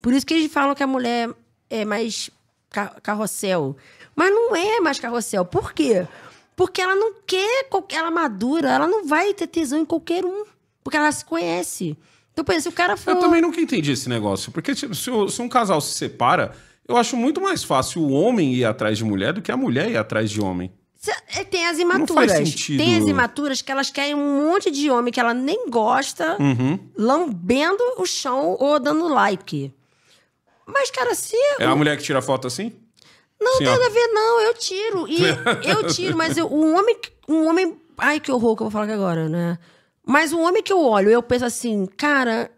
Por isso que eles falam que a mulher é mais carrossel. Mas não é mais carrossel. Por quê? Porque ela não quer, ela é madura, ela não vai ter tesão em qualquer um. Porque ela se conhece. Então, por exemplo, o cara for... Eu também nunca entendi esse negócio. Porque tipo, se, se um casal se separa, eu acho muito mais fácil o homem ir atrás de mulher do que a mulher ir atrás de homem. É, tem as imaturas. Tem as imaturas que elas querem um monte de homem que ela nem gosta, uhum. lambendo o chão ou dando like. Mas, cara, se. É a mulher que tira foto assim? Não, tem nada a ver, não. Eu tiro. E eu tiro, mas eu, um homem. Um homem. Ai, que horror que eu vou falar aqui agora, né? Mas um homem que eu olho, eu penso assim, cara,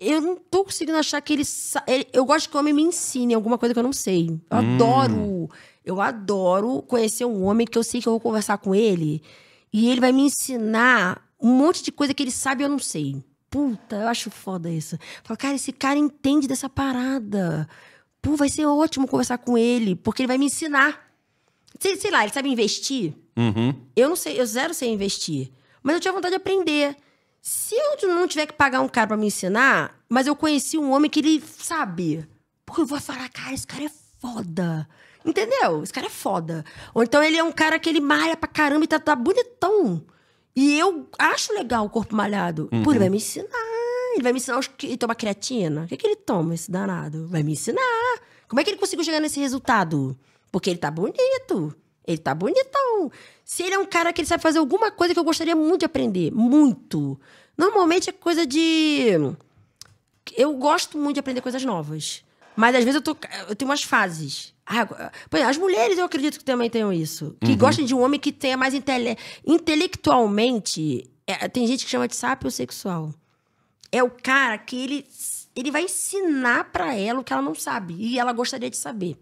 eu não tô conseguindo achar que ele, Eu gosto que o homem me ensine alguma coisa que eu não sei. Eu hum. adoro. Eu adoro conhecer um homem que eu sei que eu vou conversar com ele. E ele vai me ensinar um monte de coisa que ele sabe e eu não sei. Puta, eu acho foda isso. Falo, cara, esse cara entende dessa parada. Pô, vai ser ótimo conversar com ele, porque ele vai me ensinar. Sei, sei lá, ele sabe investir? Uhum. Eu não sei, eu zero sei investir. Mas eu tinha vontade de aprender. Se eu não tiver que pagar um cara para me ensinar, mas eu conheci um homem que ele sabe. Pô, eu vou falar, cara, esse cara é foda. Entendeu? Esse cara é foda. Ou então ele é um cara que ele malha pra caramba e tá, tá bonitão. E eu acho legal o corpo malhado. Uhum. Pô, ele uhum. vai me ensinar. Ele vai me ensinar ele toma creatina. O que, é que ele toma, esse danado? Vai me ensinar. Como é que ele conseguiu chegar nesse resultado? Porque ele tá bonito. Ele tá bonitão. Se ele é um cara que ele sabe fazer alguma coisa que eu gostaria muito de aprender. Muito. Normalmente é coisa de. Eu gosto muito de aprender coisas novas. Mas às vezes eu, tô, eu tenho umas fases. Ah, é, as mulheres eu acredito que também tenham isso. Que uhum. gostam de um homem que tenha mais intele intelectualmente. É, tem gente que chama de sábio sexual. É o cara que ele, ele vai ensinar para ela o que ela não sabe. E ela gostaria de saber.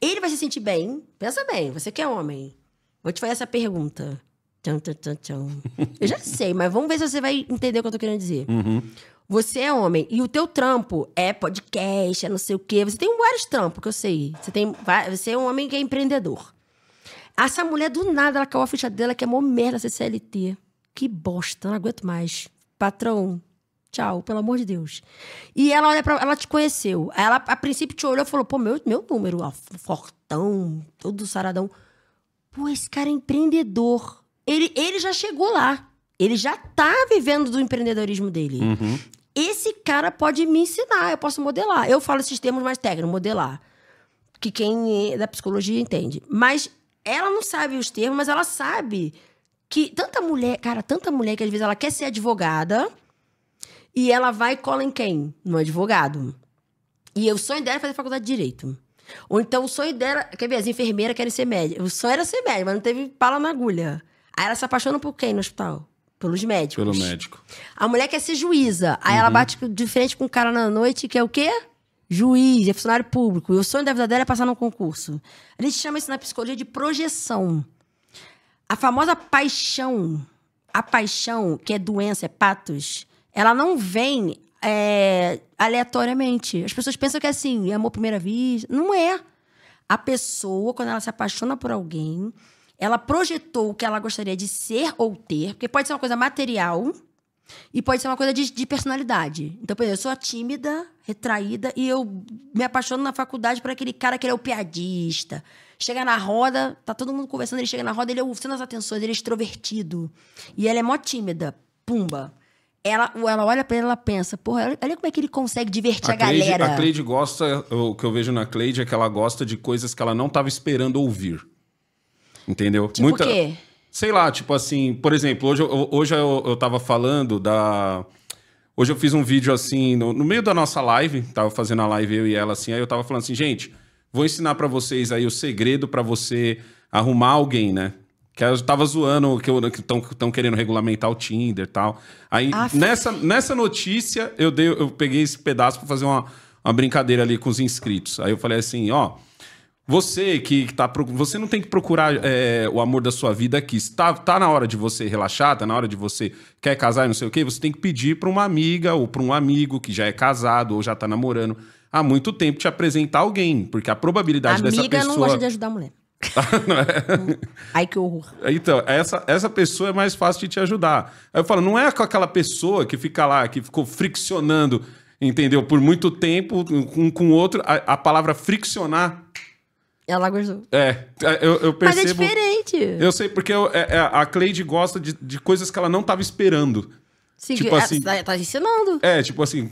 Ele vai se sentir bem. Pensa bem, você que é homem. Vou te fazer essa pergunta. Tcham, tcham, tcham, Eu já sei, mas vamos ver se você vai entender o que eu tô querendo dizer. Uhum. Você é homem e o teu trampo é podcast, é não sei o quê. Você tem vários trampos que eu sei. Você, tem, você é um homem que é empreendedor. Essa mulher, do nada, ela caiu a ficha dela que é mó merda ser CLT. Que bosta, não aguento mais. Patrão, tchau, pelo amor de Deus. E ela olha pra, ela te conheceu. Ela, a princípio, te olhou e falou: pô, meu, meu número, ó, fortão, todo saradão. Pô, esse cara é empreendedor. Ele, ele já chegou lá ele já tá vivendo do empreendedorismo dele. Uhum. Esse cara pode me ensinar, eu posso modelar. Eu falo esses termos mais técnicos, modelar. Que quem é da psicologia entende. Mas ela não sabe os termos, mas ela sabe que tanta mulher, cara, tanta mulher que às vezes ela quer ser advogada e ela vai e cola em quem? No advogado. E o sonho dela é fazer faculdade de direito. Ou então o sonho dela, quer ver, as enfermeiras querem ser médica. O sonho era ser médica, mas não teve pala na agulha. Aí ela se apaixona por quem no hospital? Pelos médicos. Pelo médico. A mulher quer ser juíza. Aí uhum. ela bate de frente com um cara na noite que é o quê? Juiz, é funcionário público. E o sonho da vida dela é passar num concurso. A gente chama isso na psicologia de projeção. A famosa paixão. A paixão, que é doença, é patos, ela não vem é, aleatoriamente. As pessoas pensam que é assim, é amor à primeira vista. Não é. A pessoa, quando ela se apaixona por alguém, ela projetou o que ela gostaria de ser ou ter, porque pode ser uma coisa material e pode ser uma coisa de, de personalidade. Então, por exemplo, eu sou tímida, retraída e eu me apaixono na faculdade por aquele cara que ele é o piadista. Chega na roda, tá todo mundo conversando, ele chega na roda, ele é o centro das atenções, ele é extrovertido. E ela é mó tímida. Pumba ela, ela olha pra ele ela pensa, porra, olha como é que ele consegue divertir a, a galera. A Cleide gosta, o que eu vejo na Cleide é que ela gosta de coisas que ela não estava esperando ouvir. Entendeu? Tipo Muita... o quê? Sei lá, tipo assim, por exemplo, hoje, eu, hoje eu, eu tava falando da. Hoje eu fiz um vídeo assim, no, no, meio da nossa live, tava fazendo a live eu e ela assim, aí eu tava falando assim, gente, vou ensinar para vocês aí o segredo para você arrumar alguém, né? Que eu tava zoando, que estão querendo regulamentar o Tinder e tal. Aí ah, nessa, nessa notícia eu, dei, eu peguei esse pedaço para fazer uma, uma brincadeira ali com os inscritos. Aí eu falei assim, ó. Oh, você que tá você não tem que procurar é, o amor da sua vida aqui. Está tá na hora de você relaxar, tá na hora de você quer casar e não sei o quê, você tem que pedir para uma amiga ou para um amigo que já é casado ou já tá namorando há muito tempo te apresentar alguém, porque a probabilidade amiga dessa pessoa Amiga não gosta de ajudar a mulher. é? Hum. Ai, que horror. Então, essa, essa pessoa é mais fácil de te ajudar. Aí eu falo, não é com aquela pessoa que fica lá, que ficou friccionando, entendeu? Por muito tempo, um com o outro. A, a palavra friccionar ela gostou. É, é, eu, eu percebo... Mas é diferente. Eu sei, porque eu, é, é, a Cleide gosta de, de coisas que ela não estava esperando. Sim, tipo é, assim, tá, tá ensinando. É, tipo assim,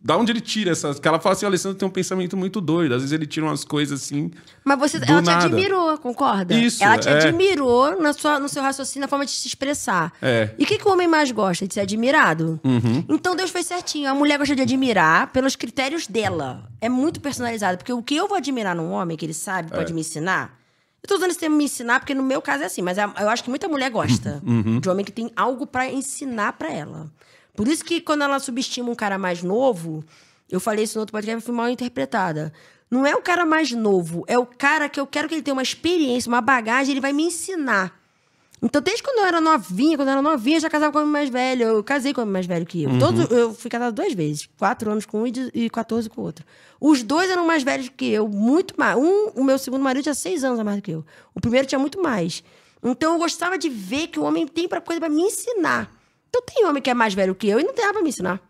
da onde ele tira essas. Porque ela fala assim: o Alessandro tem um pensamento muito doido. Às vezes ele tira umas coisas assim. Mas você, ela nada. te admirou, concorda? Isso. Ela te é. admirou na sua, no seu raciocínio, na forma de se expressar. É. E o que, que o homem mais gosta? De ser admirado. Uhum. Então Deus fez certinho. A mulher gosta de admirar pelos critérios dela. É muito personalizado. Porque o que eu vou admirar num homem, que ele sabe, pode é. me ensinar. Eu tô usando esse termo me ensinar, porque no meu caso é assim, mas eu acho que muita mulher gosta uhum. de um homem que tem algo para ensinar para ela. Por isso que quando ela subestima um cara mais novo, eu falei isso no outro podcast, fui mal interpretada. Não é o cara mais novo, é o cara que eu quero que ele tenha uma experiência, uma bagagem, ele vai me ensinar. Então, desde quando eu era novinha, quando eu era novinha, eu já casava com homem mais velho. Eu casei com homem mais velho que eu. Uhum. Todo, eu fui casada duas vezes. Quatro anos com um e 14 com o outro. Os dois eram mais velhos que eu, muito mais. Um, o meu segundo marido tinha seis anos a mais do que eu. O primeiro tinha muito mais. Então, eu gostava de ver que o homem tem pra coisa para me ensinar. Então tem homem que é mais velho que eu e não tem nada pra me ensinar.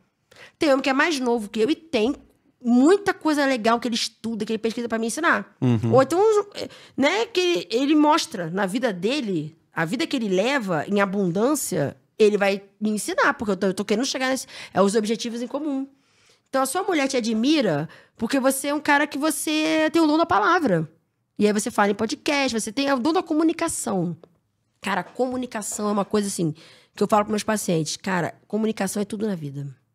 Tem homem que é mais novo que eu e tem muita coisa legal que ele estuda, que ele pesquisa para me ensinar. Uhum. Ou então, né, que ele mostra na vida dele, a vida que ele leva em abundância, ele vai me ensinar, porque eu tô, eu tô querendo chegar nesse, é, os objetivos em comum. Então a sua mulher te admira porque você é um cara que você tem o dom da palavra. E aí você fala em podcast, você tem o dom da comunicação. Cara, comunicação é uma coisa assim que eu falo para meus pacientes, cara, comunicação é tudo na vida.